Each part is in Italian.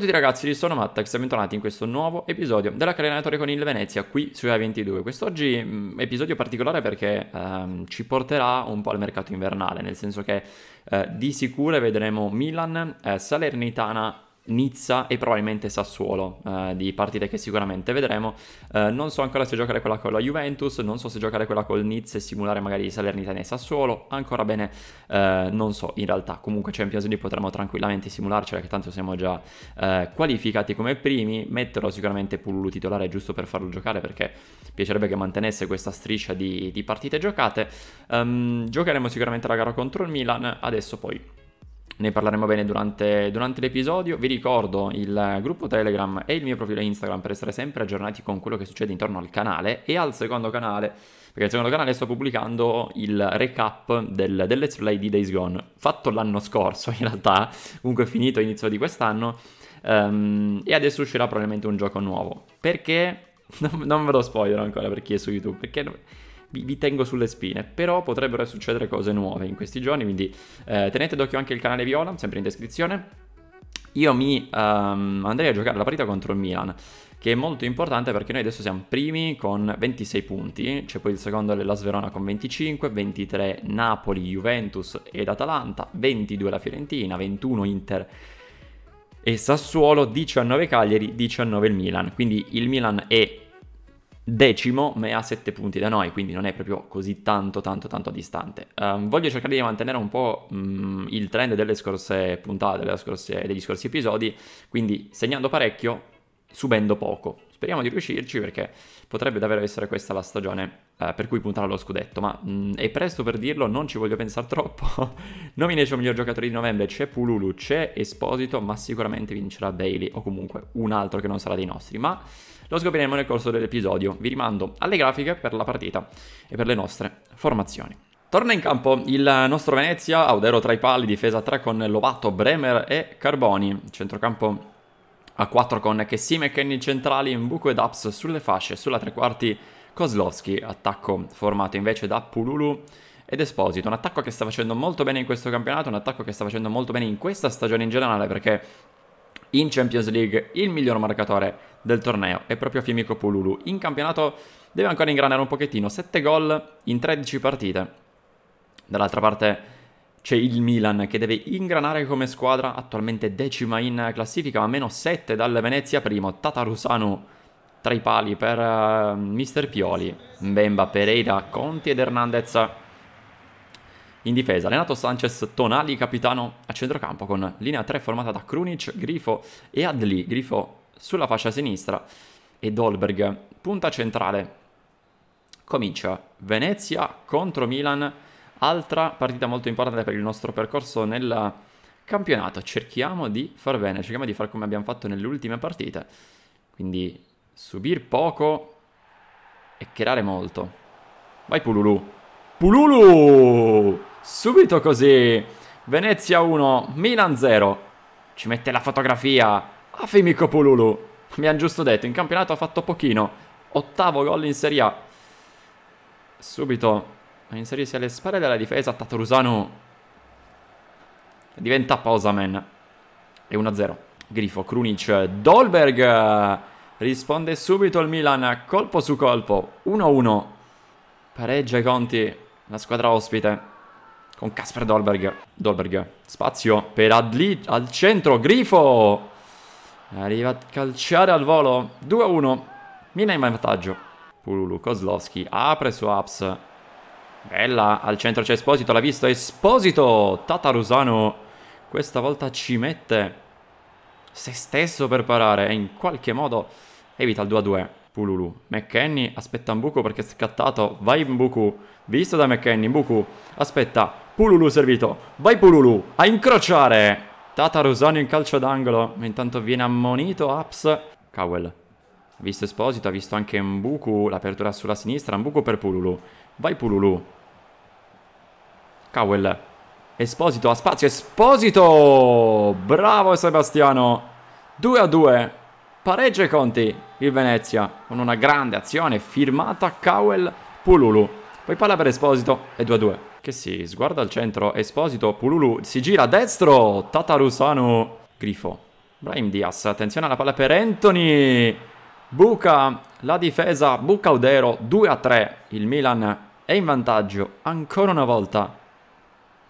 a tutti ragazzi, io sono Mattax e bentornati in questo nuovo episodio della Calendatore con il Venezia qui su A22. Quest'oggi mh, mm, episodio particolare perché ehm, ci porterà un po' al mercato invernale, nel senso che eh, di sicuro vedremo Milan, eh, Salernitana Nizza e probabilmente Sassuolo, eh, di partite che sicuramente vedremo. Eh, non so ancora se giocare quella con la Juventus, non so se giocare quella con Nizza e simulare magari Salernitana e Sassuolo, ancora bene, eh, non so in realtà. Comunque Champions League potremmo tranquillamente simularcela, che tanto siamo già eh, qualificati come primi. Metterò sicuramente Pullu titolare giusto per farlo giocare, perché piacerebbe che mantenesse questa striscia di, di partite giocate. Um, giocheremo sicuramente la gara contro il Milan, adesso poi ne parleremo bene durante, durante, l'episodio. Vi ricordo il gruppo Telegram e il mio profilo Instagram per essere sempre aggiornati con quello che succede intorno al canale e al secondo canale, perché al secondo canale sto pubblicando il recap del, del Let's Play di Days Gone, fatto l'anno scorso in realtà, comunque finito all'inizio di quest'anno, um, e adesso uscirà probabilmente un gioco nuovo. Perché? Non, non ve lo spoilerò ancora per chi è su YouTube, perché vi, vi, tengo sulle spine, però potrebbero succedere cose nuove in questi giorni, quindi eh, tenete d'occhio anche il canale Viola, sempre in descrizione. Io mi um, andrei a giocare la partita contro il Milan, che è molto importante perché noi adesso siamo primi con 26 punti, c'è poi il secondo dell'As Verona con 25, 23 Napoli, Juventus ed Atalanta, 22 la Fiorentina, 21 Inter e Sassuolo, 19 Cagliari, 19 il Milan. Quindi il Milan è decimo, ma è a 7 punti da noi, quindi non è proprio così tanto tanto tanto distante. Um, voglio cercare di mantenere un po' um, il trend delle scorse puntate, delle scorse, degli scorsi episodi, quindi segnando parecchio, subendo poco. Speriamo di riuscirci perché potrebbe davvero essere questa la stagione uh, per cui puntare allo scudetto, ma um, è presto per dirlo, non ci voglio pensare troppo. Nomination miglior giocatore di novembre, c'è Pululu, c'è Esposito, ma sicuramente vincerà Bailey o comunque un altro che non sarà dei nostri, ma... Lo scopriremo nel corso dell'episodio. Vi rimando alle grafiche per la partita e per le nostre formazioni. Torna in campo il nostro Venezia, Audero tra i pali, difesa 3 con Lovato, Bremer e Carboni, centrocampo a 4 con Kessimek in centrali, Mbuco ed Aps sulle fasce, sulla tre quarti Kozlowski, attacco formato invece da Pululu ed Esposito, un attacco che sta facendo molto bene in questo campionato, un attacco che sta facendo molto bene in questa stagione in generale perché in Champions League il miglior marcatore del torneo è proprio Fimico Pululu. In campionato deve ancora ingranare un pochettino, 7 gol in 13 partite. Dall'altra parte c'è il Milan che deve ingranare come squadra, attualmente decima in classifica, ma meno 7 dal Venezia primo, Tatarusanu tra i pali per uh, Mister Pioli, Mbemba, Pereira, Conti ed Hernandez in difesa, Renato Sanchez, Tonali, capitano a centrocampo con linea 3 formata da Krunic, Grifo e Adli, Grifo sulla fascia sinistra e Dolberg, punta centrale. Comincia Venezia contro Milan, altra partita molto importante per il nostro percorso nel campionato. Cerchiamo di far bene, cerchiamo di far come abbiamo fatto nelle ultime partite. Quindi subir poco e creare molto. Vai Pululu. Pululu! subito così. Venezia 1, Milan 0. Ci mette la fotografia. Afemi Pululu. Mi hanno giusto detto, in campionato ha fatto pochino. Ottavo gol in Serie A. Subito a inserirsi alle spalle della difesa Tatarusano. Diventa Posamen. E 1-0. Grifo, Krunic, Dolberg. Risponde subito il Milan, colpo su colpo. 1-1. Pareggia i conti la squadra ospite con Casper Dolberg. Dolberg, spazio per Adli al centro, Grifo! Arriva a calciare al volo, 2-1, Mina in vantaggio. Pululu Kozlowski apre su Aps. Bella, al centro c'è Esposito, l'ha visto Esposito! Tatarusano questa volta ci mette se stesso per parare e in qualche modo evita il 2-2. Pululu. McKenny aspetta Mbuku perché è scattato. Vai Mbuku. Visto da McKenny. Mbuku. Aspetta. Pululu servito. Vai Pululu. A incrociare. Tata Rusano in calcio d'angolo. Intanto viene ammonito Aps. Cowell. Ha visto Esposito. Ha visto anche Mbuku. L'apertura sulla sinistra. Mbuku per Pululu. Vai Pululu. Cowell. Esposito a spazio. Esposito. Bravo Sebastiano. 2 a 2. Pareggio e Conti il Venezia con una grande azione firmata Cowell Pululu. Poi palla per Esposito e 2-2. Che si sguarda al centro Esposito, Pululu si gira a destro, Tatarusano, Grifo. Brahim Diaz, attenzione alla palla per Anthony. Buca la difesa, buca Udero, 2-3. Il Milan è in vantaggio ancora una volta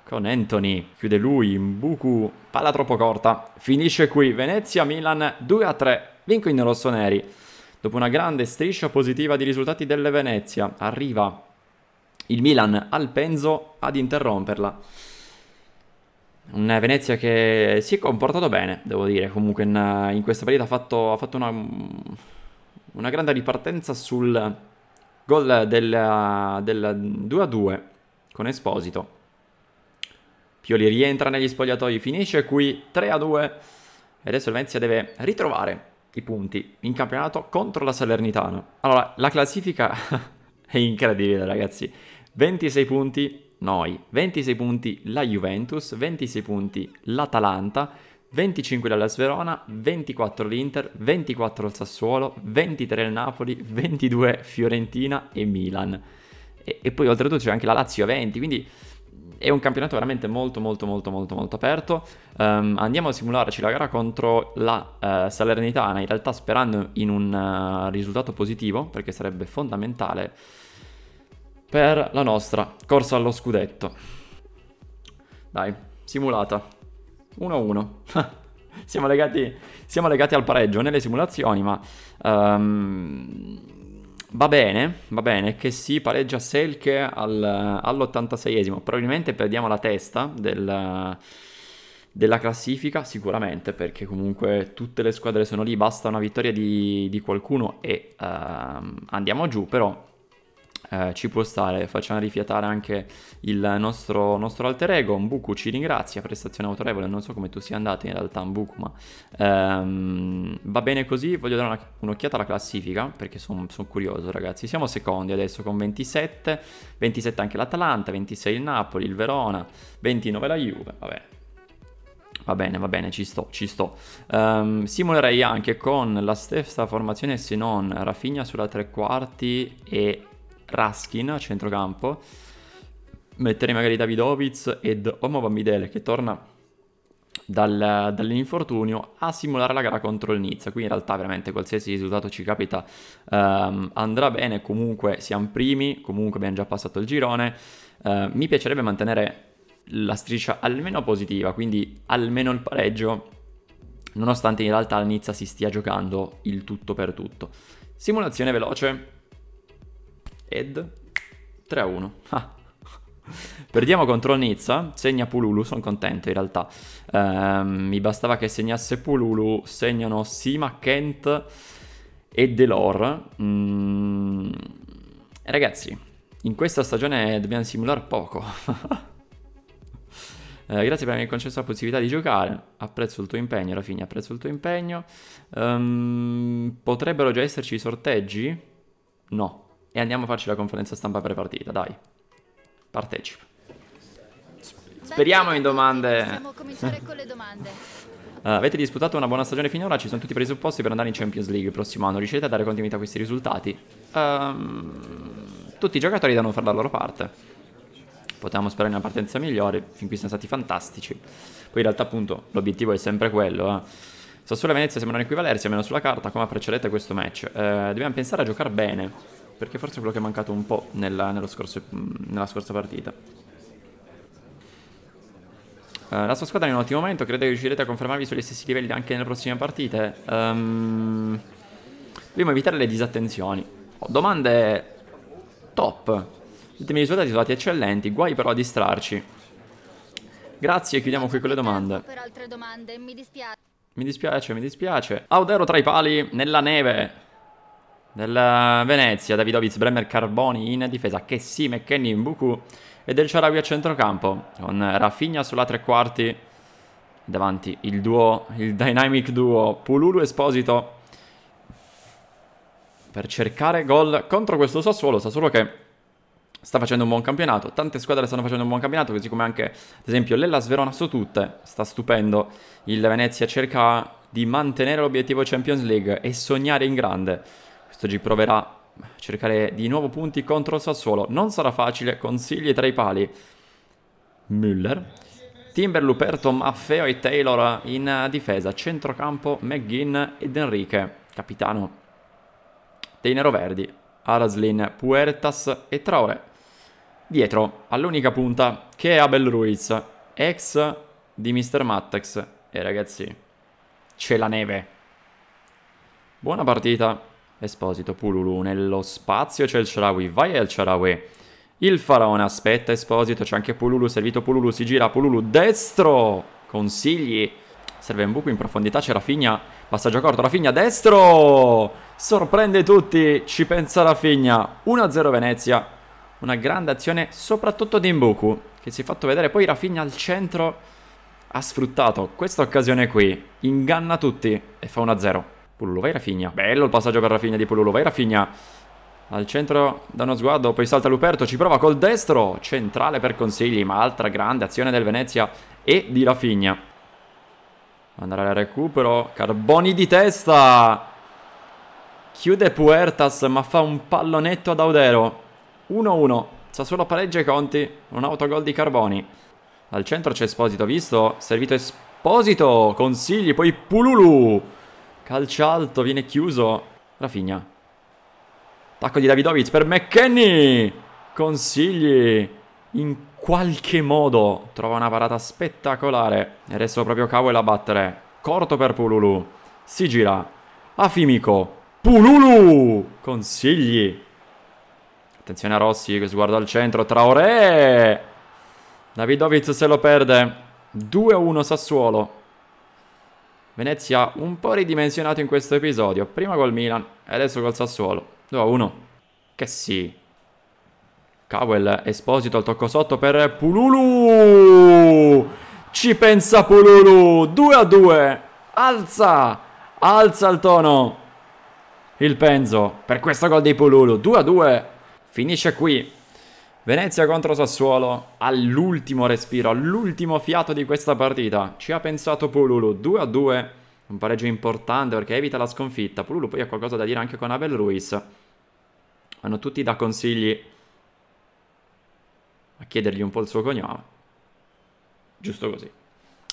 con Anthony, chiude lui, Mbuku, palla troppo corta, finisce qui, Venezia-Milan 2-3, Vinco in rossoneri. Dopo una grande striscia positiva di risultati delle Venezia, arriva il Milan al Penzo ad interromperla. Una Venezia che si è comportato bene, devo dire, comunque in, in questa partita ha fatto, ha fatto una, una, grande ripartenza sul gol del, del 2-2 con Esposito. Pioli rientra negli spogliatoi, finisce qui 3-2 e adesso il Venezia deve ritrovare i punti in campionato contro la Salernitana. Allora, la classifica è incredibile, ragazzi. 26 punti noi, 26 punti la Juventus, 26 punti l'Atalanta, 25 dalla Sverona, 24 l'Inter, 24 il Sassuolo, 23 il Napoli, 22 Fiorentina e Milan. E, e poi oltretutto c'è anche la Lazio a 20, quindi è un campionato veramente molto molto molto molto molto aperto. Um, andiamo a simularci la gara contro la uh, Salernitana, in realtà sperando in un uh, risultato positivo, perché sarebbe fondamentale per la nostra corsa allo scudetto. Dai, simulata. 1-1. siamo, legati, siamo legati al pareggio nelle simulazioni, ma... Um, Va bene, va bene, che si pareggia Selke al, all'86esimo. Probabilmente perdiamo la testa del, della classifica, sicuramente, perché comunque tutte le squadre sono lì, basta una vittoria di, di qualcuno e uh, andiamo giù, però eh, ci può stare, facciamo rifiatare anche il nostro, nostro alter ego. Mbuku ci ringrazia, prestazione autorevole, non so come tu sia andato in realtà Mbuku, ma ehm, va bene così. Voglio dare una, un'occhiata alla classifica perché sono son curioso ragazzi. Siamo secondi adesso con 27, 27 anche l'Atalanta, 26 il Napoli, il Verona, 29 la Juve, vabbè, Va bene, va bene, ci sto, ci sto. Um, simulerei anche con la stessa formazione se non Rafinha sulla tre quarti e Raskin a centrocampo, mettere magari Davidovic ed Omo Bambidele che torna dal, dall'infortunio a simulare la gara contro il Nizza. Qui in realtà veramente qualsiasi risultato ci capita ehm, andrà bene, comunque siamo primi, comunque abbiamo già passato il girone. Eh, mi piacerebbe mantenere la striscia almeno positiva, quindi almeno il pareggio, nonostante in realtà al Nizza si stia giocando il tutto per tutto. Simulazione veloce, ed 3-1. a Ah. Perdiamo contro Nizza, segna Pululu, sono contento in realtà. Ehm, mi bastava che segnasse Pululu, segnano Sima, Kent e Delor. Mm, ragazzi, in questa stagione dobbiamo simulare poco. eh, grazie per avermi concesso la possibilità di giocare. Apprezzo il tuo impegno, alla fine apprezzo il tuo impegno. Ehm, potrebbero già esserci sorteggi? No, e andiamo a farci la conferenza stampa pre-partita, dai. Partecipa. Speriamo in domande. Possiamo cominciare con le domande. Uh, avete disputato una buona stagione finora, ci sono tutti i presupposti per andare in Champions League il prossimo anno. Riuscirete a dare continuità a questi risultati? Um, tutti i giocatori devono fare la loro parte. Potevamo sperare una partenza migliore, fin qui siamo stati fantastici. Poi in realtà appunto l'obiettivo è sempre quello. Eh. Sassuolo e Venezia sembrano equivalersi, almeno sulla carta, come apprezzerete questo match. Eh, dobbiamo pensare a giocare bene perché forse è quello che è mancato un po' nella, scorso, nella scorsa partita. Uh, la sua squadra è in un ottimo momento, credo che riuscirete a confermarvi sugli stessi livelli anche nelle prossime partite. Um, dobbiamo evitare le disattenzioni. Oh, domande top. I temi risultati sono stati eccellenti, guai però a distrarci. Grazie, chiudiamo qui con le domande. Per altre domande, mi dispiace. Mi dispiace, mi dispiace. Audero tra i pali, nella neve. Del eh, Venezia, Davidovic, Bremer, Carboni in difesa, che Kessi, McKenny, Mbuku e del Ciarawi a centrocampo, con Rafinha sulla tre quarti, davanti il duo, il dynamic duo Pululu Esposito per cercare gol contro questo Sassuolo, Sassuolo che sta facendo un buon campionato, tante squadre stanno facendo un buon campionato, così come anche ad esempio l'Ellas Verona su tutte, sta stupendo, il Venezia cerca di mantenere l'obiettivo Champions League e sognare in grande. Questo oggi proverà a cercare di nuovo punti contro il Sassuolo. Non sarà facile, consigli tra i pali. Müller. Timber, Luperto, Maffeo e Taylor in difesa. Centrocampo, McGinn ed Enrique. Capitano dei Verdi, Araslin, Puertas e Traore. Dietro, all'unica punta, che è Abel Ruiz, ex di Mr. Mattex. E ragazzi, c'è la neve. Buona partita. Esposito, Pululu, nello spazio c'è il Sharawi, vai al Sharawi. Il faraone aspetta Esposito, c'è anche Pululu, servito Pululu, si gira, Pululu, destro! Consigli! Serve un buco in profondità, c'è Rafigna, passaggio corto, Rafigna destro! Sorprende tutti, ci pensa Rafigna, 1-0 Venezia. Una grande azione soprattutto di Mbuku, che si è fatto vedere, poi Rafigna al centro ha sfruttato questa occasione qui, inganna tutti e fa 1-0. Pululu vai Rafinha, bello il passaggio per Rafinha di Pululu, vai Rafinha al centro da uno sguardo, poi salta Luperto, ci prova col destro, centrale per consigli, ma altra grande azione del Venezia e di Rafinha. Andrà al recupero, Carboni di testa, chiude Puertas ma fa un pallonetto ad Audero, 1-1, Sassuolo pareggia i conti, un autogol di Carboni. Al centro c'è Esposito, visto, servito Esposito, consigli, poi Pululu. Calcio alto, viene chiuso. Rafinha. Attacco di Davidovic per McKenny. Consigli. In qualche modo trova una parata spettacolare. E adesso proprio Cavo a battere. Corto per Pululu. Si gira. A Fimico. Pululu. Consigli. Attenzione a Rossi che sguardo al centro. Traoré. Davidovic se lo perde. 2-1 Sassuolo. Venezia un po' ridimensionato in questo episodio, prima col Milan e adesso col Sassuolo. 2-1. Che sì. Cowell esposito al tocco sotto per Pululu. Ci pensa Pululu. 2-2. Alza. Alza il tono. Il Penzo per questo gol di Pululu. 2-2. Finisce qui Venezia contro Sassuolo, all'ultimo respiro, all'ultimo fiato di questa partita, ci ha pensato Pululu, 2 a 2, un pareggio importante perché evita la sconfitta, Pululu poi ha qualcosa da dire anche con Abel Ruiz, hanno tutti da consigli a chiedergli un po' il suo cognome, giusto così.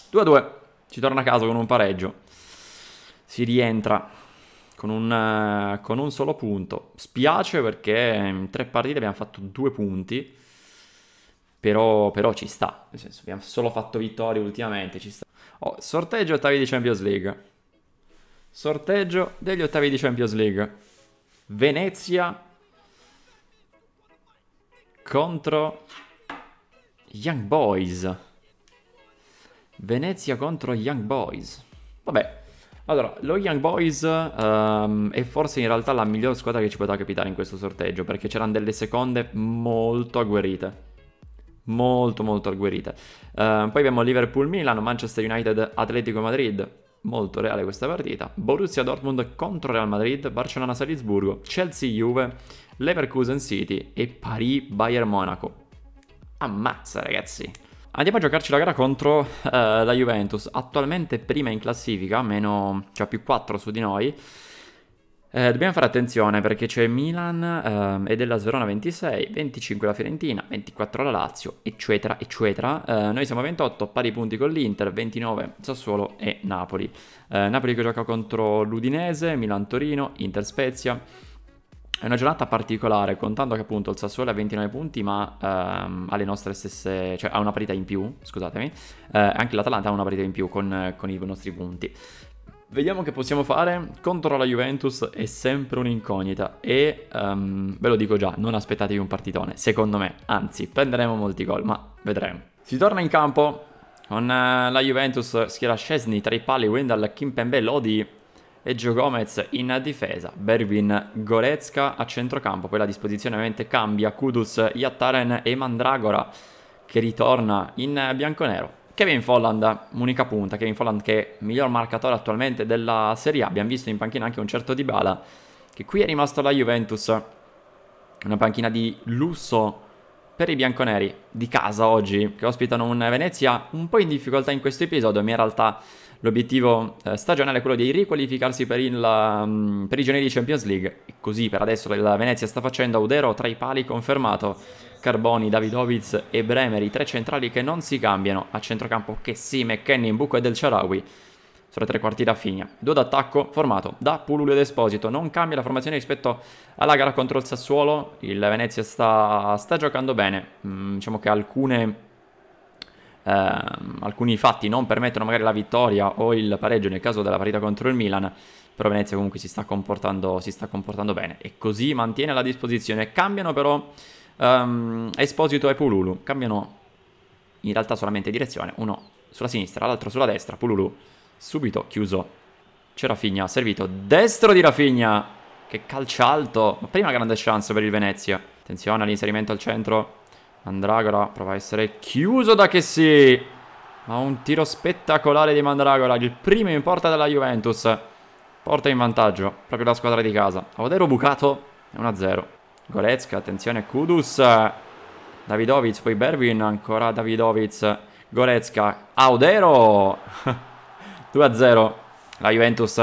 2 a 2, ci torna a casa con un pareggio, si rientra con un, eh, con un solo punto. Spiace perché in tre partite abbiamo fatto due punti, però, però ci sta, nel senso abbiamo solo fatto vittorie ultimamente, ci sta. Oh, sorteggio ottavi di Champions League. Sorteggio degli ottavi di Champions League. Venezia contro Young Boys. Venezia contro Young Boys. Vabbè, allora, lo Young Boys um, è forse in realtà la miglior squadra che ci poteva capitare in questo sorteggio, perché c'erano delle seconde molto agguerite. Molto, molto agguerite. Uh, ehm, poi abbiamo Liverpool, Milano, Manchester United, Atletico Madrid. Molto reale questa partita. Borussia Dortmund contro Real Madrid, Barcellona Salisburgo, Chelsea Juve, Leverkusen City e Paris Bayern Monaco. Ammazza ragazzi. Andiamo a giocarci la gara contro eh, la Juventus, attualmente prima in classifica, meno, cioè più 4 su di noi. Eh, dobbiamo fare attenzione perché c'è Milan eh, e della Verona 26, 25 la Fiorentina, 24 la Lazio, eccetera, eccetera. Eh, noi siamo 28, pari punti con l'Inter, 29 Sassuolo e Napoli. Eh, Napoli che gioca contro l'Udinese, Milan-Torino, Inter-Spezia. È una giornata particolare, contando che appunto il Sassuolo ha 29 punti, ma ehm, ha le nostre stesse, cioè ha una parità in più, scusatemi. Eh, anche l'Atalanta ha una parità in più con, con i nostri punti. Vediamo che possiamo fare. Contro la Juventus è sempre un'incognita e um, ve lo dico già, non aspettatevi un partitone, secondo me. Anzi, prenderemo molti gol, ma vedremo. Si torna in campo con uh, la Juventus, schiera Scesni tra i pali, Wendell, Kimpembe, Lodi, e Gio Gomez in difesa, Berwin Goretzka a centrocampo, poi la disposizione ovviamente cambia, Kudus, Yattaren e Mandragora che ritorna in bianconero. Kevin Folland, unica punta, Kevin Folland che è miglior marcatore attualmente della Serie A, abbiamo visto in panchina anche un certo Dybala che qui è rimasto alla Juventus, una panchina di lusso per i bianconeri di casa oggi, che ospitano un Venezia un po' in difficoltà in questo episodio, ma in realtà l'obiettivo eh, stagionale è quello di riqualificarsi per, il, mm, per i giorni di Champions League. E così per adesso la Venezia sta facendo Audero tra i pali confermato, Carboni, Davidovic e Bremeri, tre centrali che non si cambiano, a centrocampo che Chessi, McKenny in buco e Del Charawi sulle tre quarti da Figna. Due d'attacco formato da Pululu ed Esposito. Non cambia la formazione rispetto alla gara contro il Sassuolo. Il Venezia sta, sta giocando bene. Mm, diciamo che alcune... Eh, alcuni fatti non permettono magari la vittoria o il pareggio nel caso della partita contro il Milan, però Venezia comunque si sta comportando, si sta comportando bene e così mantiene la disposizione. Cambiano però um, Esposito e Pululu, cambiano in realtà solamente direzione, uno sulla sinistra, l'altro sulla destra, Pululu subito chiuso. C'è Rafinha, servito. Destro di Rafinha. Che calcio alto. Ma prima grande chance per il Venezia. Attenzione all'inserimento al centro. Mandragora prova a essere chiuso da che sì. Ma un tiro spettacolare di Mandragora. Il primo in porta della Juventus. Porta in vantaggio proprio la squadra di casa. Avodero bucato. 1-0. Goretzka, attenzione, Kudus. Davidovic, poi Berwin, ancora Davidovic. Goretzka, Audero. 2-0, la Juventus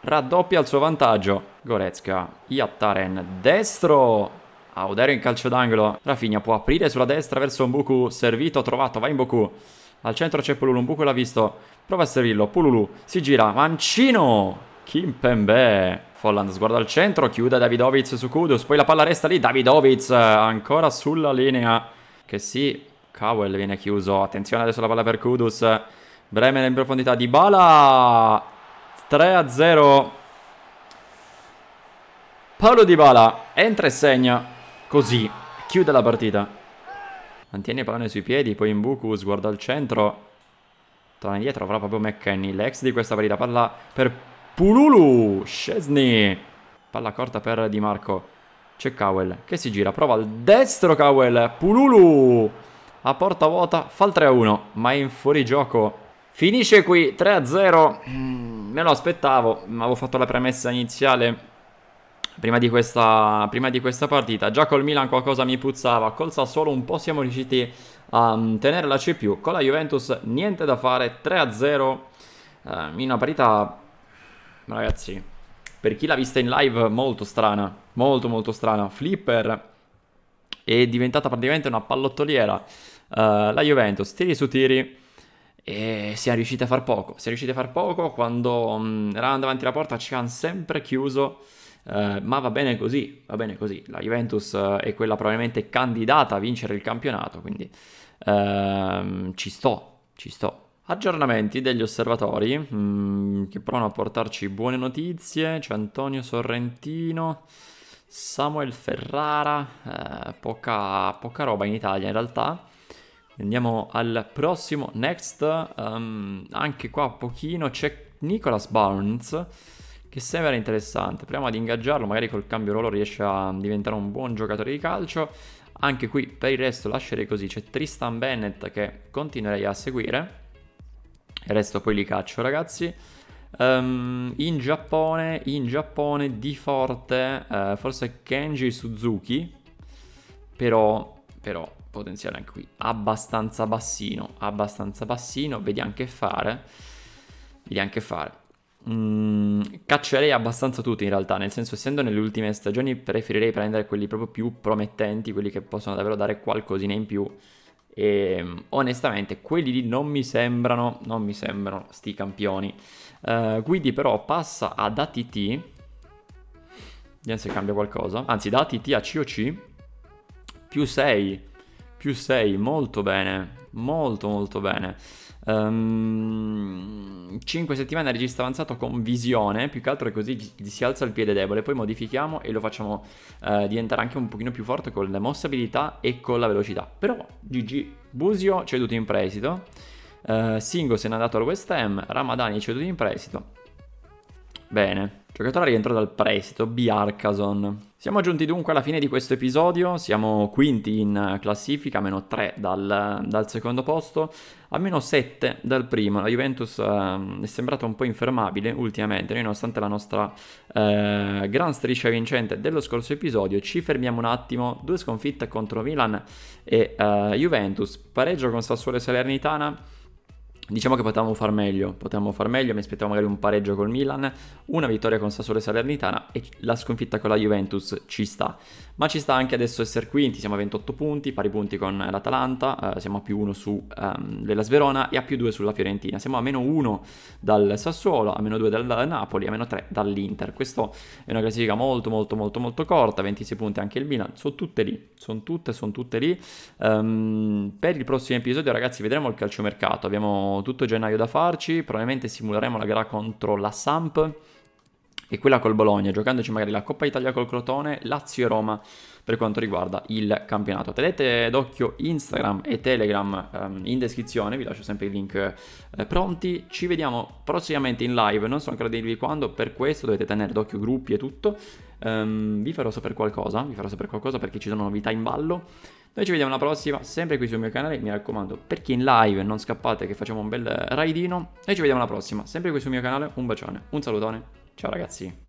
raddoppia il suo vantaggio. Goretzka, Iattaren, destro, Audero in calcio d'angolo, Rafinha può aprire sulla destra verso Mbuku, servito, trovato, va in Mbuku. Al centro c'è Pululu, Mbuku l'ha visto, prova a servirlo, Pululu si gira, Mancino, Kimpembe, Folland sguarda al centro, chiude Davidovic su Kudus, poi la palla resta lì, Davidovic ancora sulla linea, che sì, Cowell viene chiuso, attenzione adesso la palla per Kudus, Bremen in profondità di Bala 3 a 0 Paolo Di Bala entra e segna così chiude la partita mantiene il pallone sui piedi poi in Imbuku sguarda al centro torna indietro avrà proprio McKenny l'ex di questa partita palla per Pululu Scesni palla corta per Di Marco c'è Cowell che si gira prova al destro Cowell Pululu a porta vuota fa il 3 a 1 ma è in fuorigioco Finisce qui 3-0, mm, me lo aspettavo, avevo fatto la premessa iniziale prima di, questa, prima di, questa, partita, già col Milan qualcosa mi puzzava, col Sassuolo un po' siamo riusciti a mm, tenere la CPU. con la Juventus niente da fare, 3-0, eh, in una partita, ragazzi, per chi l'ha vista in live molto strana, molto molto strana, Flipper è diventata praticamente una pallottoliera, eh, la Juventus, tiri su tiri, e siamo riusciti a far poco. Siamo riusciti a far poco quando um, mm, eravamo davanti alla porta, ci hanno sempre chiuso. Uh, ma va bene così, va bene così. La Juventus uh, è quella probabilmente candidata a vincere il campionato, quindi uh, ci sto, ci sto. Aggiornamenti degli osservatori mm, che provano a portarci buone notizie. C'è Antonio Sorrentino, Samuel Ferrara, eh, poca, poca roba in Italia in realtà. Andiamo al prossimo, next, um, anche qua pochino c'è Nicholas Barnes che sembra interessante, proviamo ad ingaggiarlo, magari col cambio ruolo riesce a diventare un buon giocatore di calcio, anche qui per il resto lascerei così, c'è Tristan Bennett che continuerei a seguire, il resto poi li caccio ragazzi. Um, in, Giappone, in Giappone di forte, uh, forse Kenji Suzuki, però, però potenziale anche qui abbastanza bassino, abbastanza bassino, vediamo che fare, vediamo che fare. Mm, caccerei abbastanza tutti in realtà, nel senso essendo nelle ultime stagioni preferirei prendere quelli proprio più promettenti, quelli che possono davvero dare qualcosina in più e ehm, onestamente quelli lì non mi sembrano, non mi sembrano sti campioni. Uh, Guidi però passa ad ATT, vediamo se cambia qualcosa, anzi da ATT a COC, più 6 più 6, molto bene, molto molto bene. Um, ehm, 5 settimane a regista avanzato con visione, più che altro è così si alza il piede debole, poi modifichiamo e lo facciamo uh, diventare anche un pochino più forte con le mosse abilità e con la velocità. Però GG, Busio ceduto in prestito, uh, Singo se n'è andato al West Ham, Ramadani ceduto in prestito. Bene giocatore rientro dal prestito, B. Siamo giunti dunque alla fine di questo episodio, siamo quinti in classifica, meno 3 dal, dal, secondo posto, a meno 7 dal primo. La Juventus eh, è sembrata un po' infermabile ultimamente, noi nonostante la nostra eh, gran striscia vincente dello scorso episodio, ci fermiamo un attimo, due sconfitte contro Milan e eh, Juventus, pareggio con Sassuolo e Salernitana Diciamo che potevamo far meglio, potevamo far meglio, mi aspettavo magari un pareggio col Milan, una vittoria con Sassuolo e Salernitana e la sconfitta con la Juventus ci sta. Ma ci sta anche adesso essere quinti, siamo a 28 punti, pari punti con l'Atalanta, eh, siamo a più 1 su um, ehm, Velas Verona e a più 2 sulla Fiorentina, siamo a meno 1 dal Sassuolo, a meno 2 dal Napoli, a meno 3 dall'Inter. Questa è una classifica molto molto molto molto corta, 26 punti anche il Milan, sono tutte lì, sono tutte, sono tutte lì. Um, per il prossimo episodio ragazzi vedremo il calciomercato, abbiamo tutto gennaio da farci, probabilmente simuleremo la gara contro la Samp e quella col Bologna, giocandoci magari la Coppa Italia col Crotone, Lazio e Roma per quanto riguarda il campionato. Tenete d'occhio Instagram e Telegram ehm, in descrizione, vi lascio sempre i link eh, pronti. Ci vediamo prossimamente in live, non so ancora dirvi quando, per questo dovete tenere d'occhio gruppi e tutto. Um, vi farò sapere qualcosa, vi farò sapere qualcosa perché ci sono novità in ballo. Noi ci vediamo alla prossima, sempre qui sul mio canale, mi raccomando, per chi in live non scappate che facciamo un bel eh, raidino. Noi ci vediamo alla prossima, sempre qui sul mio canale, un bacione, un salutone, ciao ragazzi.